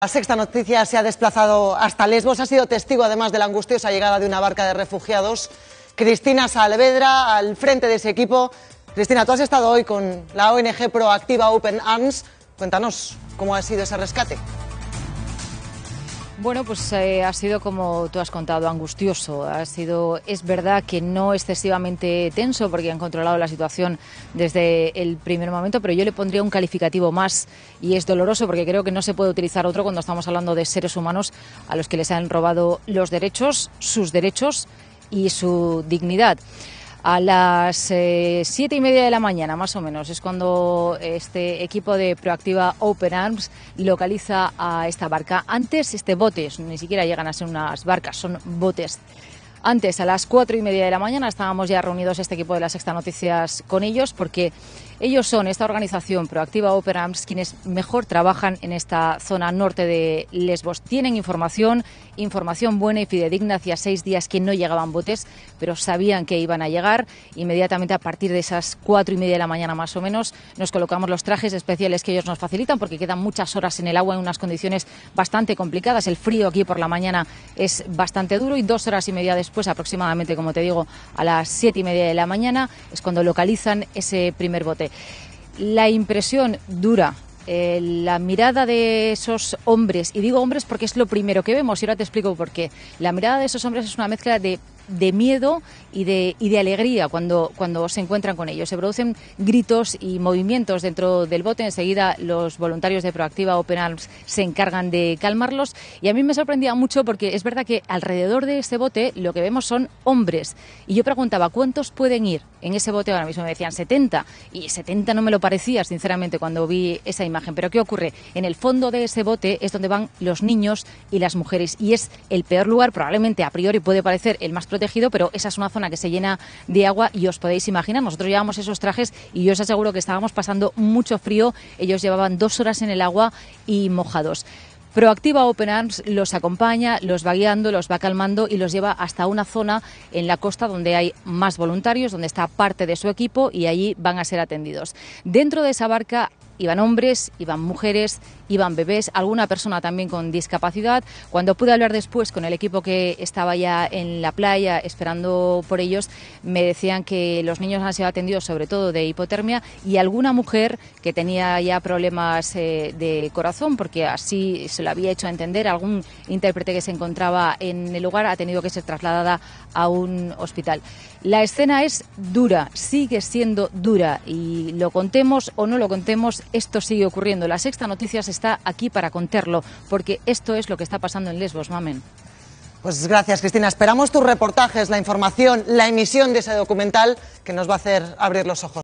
La sexta noticia se ha desplazado hasta Lesbos. Ha sido testigo, además, de la angustiosa llegada de una barca de refugiados. Cristina Salvedra, al frente de ese equipo. Cristina, tú has estado hoy con la ONG proactiva Open Arms. Cuéntanos cómo ha sido ese rescate. Bueno, pues eh, ha sido como tú has contado, angustioso. Ha sido, es verdad que no excesivamente tenso porque han controlado la situación desde el primer momento, pero yo le pondría un calificativo más y es doloroso porque creo que no se puede utilizar otro cuando estamos hablando de seres humanos a los que les han robado los derechos, sus derechos y su dignidad. A las eh, siete y media de la mañana, más o menos, es cuando este equipo de Proactiva Open Arms localiza a esta barca. Antes, este bote, ni siquiera llegan a ser unas barcas, son botes. Antes, a las cuatro y media de la mañana, estábamos ya reunidos este equipo de las Sexta Noticias con ellos, porque ellos son esta organización Proactiva Operams quienes mejor trabajan en esta zona norte de Lesbos. Tienen información, información buena y fidedigna. Hacía seis días que no llegaban botes, pero sabían que iban a llegar. Inmediatamente, a partir de esas cuatro y media de la mañana más o menos, nos colocamos los trajes especiales que ellos nos facilitan, porque quedan muchas horas en el agua en unas condiciones bastante complicadas. El frío aquí por la mañana es bastante duro y dos horas y media de pues aproximadamente, como te digo, a las siete y media de la mañana, es cuando localizan ese primer bote. La impresión dura eh, la mirada de esos hombres, y digo hombres porque es lo primero que vemos, y ahora te explico por qué. La mirada de esos hombres es una mezcla de de miedo y de, y de alegría cuando, cuando se encuentran con ellos. Se producen gritos y movimientos dentro del bote. Enseguida los voluntarios de Proactiva Open Arms se encargan de calmarlos. Y a mí me sorprendía mucho porque es verdad que alrededor de ese bote lo que vemos son hombres. Y yo preguntaba, ¿cuántos pueden ir en ese bote ahora mismo? Me decían 70. Y 70 no me lo parecía, sinceramente, cuando vi esa imagen. Pero ¿qué ocurre? En el fondo de ese bote es donde van los niños y las mujeres. Y es el peor lugar, probablemente a priori puede parecer el más protegido tejido, pero esa es una zona que se llena de agua y os podéis imaginar, nosotros llevamos esos trajes y yo os aseguro que estábamos pasando mucho frío, ellos llevaban dos horas en el agua y mojados. Proactiva Open Arms los acompaña, los va guiando, los va calmando y los lleva hasta una zona en la costa donde hay más voluntarios, donde está parte de su equipo y allí van a ser atendidos. Dentro de esa barca iban hombres, iban mujeres, iban bebés, alguna persona también con discapacidad. Cuando pude hablar después con el equipo que estaba ya en la playa esperando por ellos, me decían que los niños han sido atendidos sobre todo de hipotermia y alguna mujer que tenía ya problemas eh, de corazón, porque así se lo había hecho entender, algún intérprete que se encontraba en el lugar ha tenido que ser trasladada a un hospital. La escena es dura, sigue siendo dura y lo contemos o no lo contemos, esto sigue ocurriendo. La sexta noticias está aquí para contarlo, porque esto es lo que está pasando en Lesbos, mamen. Pues gracias, Cristina. Esperamos tus reportajes, la información, la emisión de ese documental que nos va a hacer abrir los ojos.